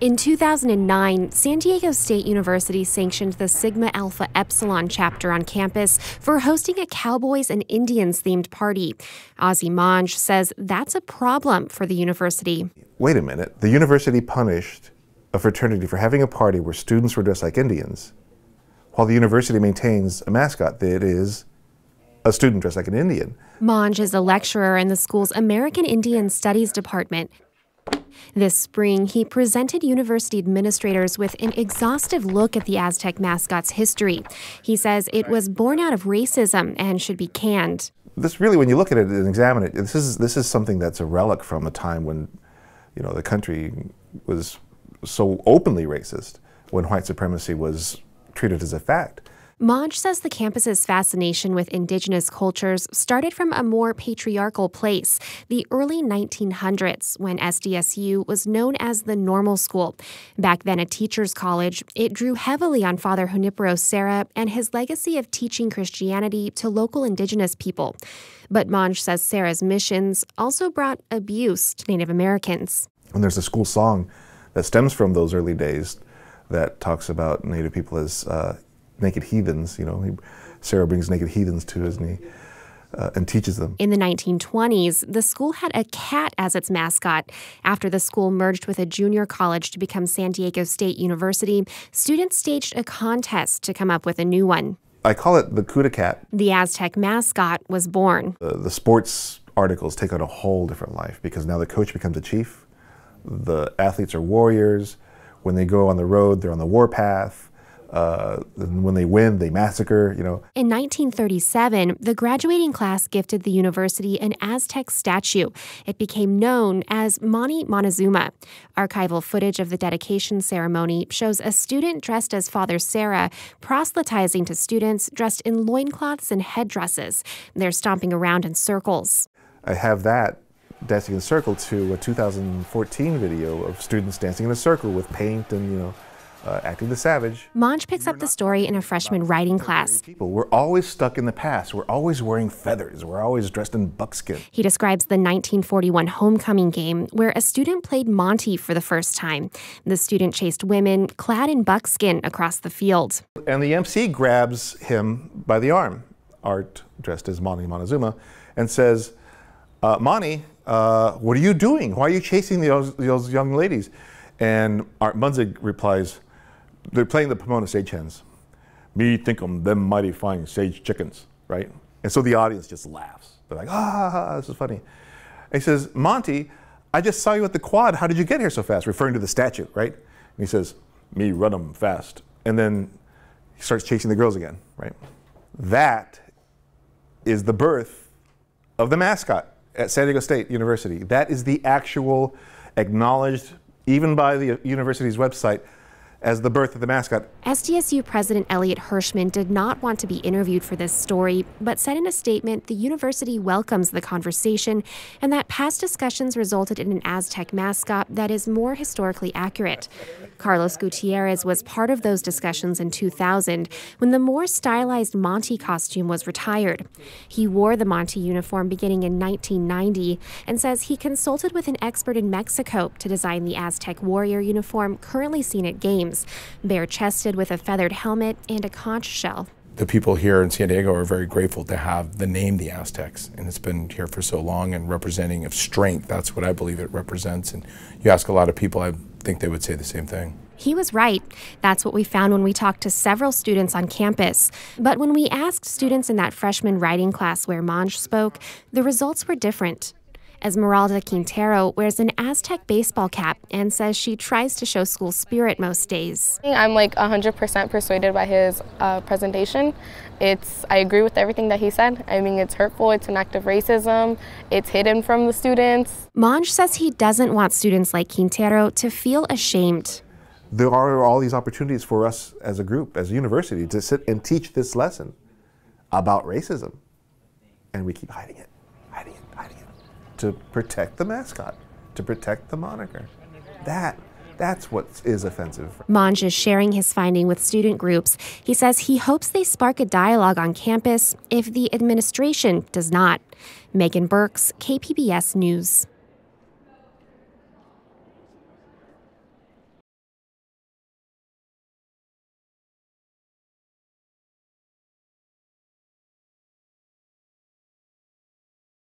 In 2009, San Diego State University sanctioned the Sigma Alpha Epsilon chapter on campus for hosting a Cowboys and Indians themed party. Ozzy Monge says that's a problem for the university. Wait a minute. The university punished a fraternity for having a party where students were dressed like Indians, while the university maintains a mascot that is a student dressed like an Indian. Monge is a lecturer in the school's American Indian Studies department. This spring, he presented university administrators with an exhaustive look at the Aztec mascot's history. He says it was born out of racism and should be canned. This really, when you look at it and examine it, this is, this is something that's a relic from a time when, you know, the country was so openly racist, when white supremacy was treated as a fact. Monge says the campus's fascination with indigenous cultures started from a more patriarchal place, the early 1900s, when SDSU was known as the normal school. Back then a teacher's college, it drew heavily on Father Junipero Serra and his legacy of teaching Christianity to local indigenous people. But Monge says Serra's missions also brought abuse to Native Americans. And there's a school song that stems from those early days that talks about Native people as uh, naked heathens. You know, he, Sarah brings naked heathens to his knee. Uh, and teaches them. In the 1920s, the school had a cat as its mascot. After the school merged with a junior college to become San Diego State University, students staged a contest to come up with a new one. I call it the Cuda Cat. The Aztec mascot was born. Uh, the sports articles take on a whole different life because now the coach becomes a chief, the athletes are warriors. When they go on the road, they're on the warpath. Uh, and when they win, they massacre, you know. In 1937, the graduating class gifted the university an Aztec statue. It became known as Moni Montezuma. Archival footage of the dedication ceremony shows a student dressed as Father Sarah proselytizing to students dressed in loincloths and headdresses. They're stomping around in circles. I have that dancing in a circle to a 2014 video of students dancing in a circle with paint and, you know, uh, acting the savage. Monge picks up the story in a freshman writing class. People. We're always stuck in the past. We're always wearing feathers. We're always dressed in buckskin. He describes the 1941 homecoming game where a student played Monty for the first time. The student chased women clad in buckskin across the field. And the MC grabs him by the arm, Art dressed as Monty Montezuma, and says, uh, Monty, uh, what are you doing? Why are you chasing those, those young ladies? And Art Munzig replies, they're playing the Pomona sagehens. Me think them mighty fine sage chickens, right? And so the audience just laughs. They're like, ah, this is funny. And he says, Monty, I just saw you at the quad. How did you get here so fast? Referring to the statue, right? And he says, me run them fast. And then he starts chasing the girls again, right? That is the birth of the mascot at San Diego State University. That is the actual acknowledged, even by the university's website, as the birth of the mascot. SDSU President Elliot Hirschman did not want to be interviewed for this story, but said in a statement the university welcomes the conversation and that past discussions resulted in an Aztec mascot that is more historically accurate. Carlos Gutierrez was part of those discussions in 2000 when the more stylized Monty costume was retired. He wore the Monty uniform beginning in 1990 and says he consulted with an expert in Mexico to design the Aztec warrior uniform currently seen at games bare chested with a feathered helmet and a conch shell. The people here in San Diego are very grateful to have the name the Aztecs, and it's been here for so long and representing of strength. That's what I believe it represents. And you ask a lot of people, I think they would say the same thing. He was right. That's what we found when we talked to several students on campus. But when we asked students in that freshman writing class where Monge spoke, the results were different. Esmeralda Quintero wears an Aztec baseball cap and says she tries to show school spirit most days. I'm like 100% persuaded by his uh, presentation. It's I agree with everything that he said. I mean, it's hurtful, it's an act of racism, it's hidden from the students. Monge says he doesn't want students like Quintero to feel ashamed. There are all these opportunities for us as a group, as a university, to sit and teach this lesson about racism, and we keep hiding it to protect the mascot, to protect the moniker. That that's what is offensive. Monge is sharing his finding with student groups. He says he hopes they spark a dialogue on campus if the administration does not. Megan Burks, KPBS News.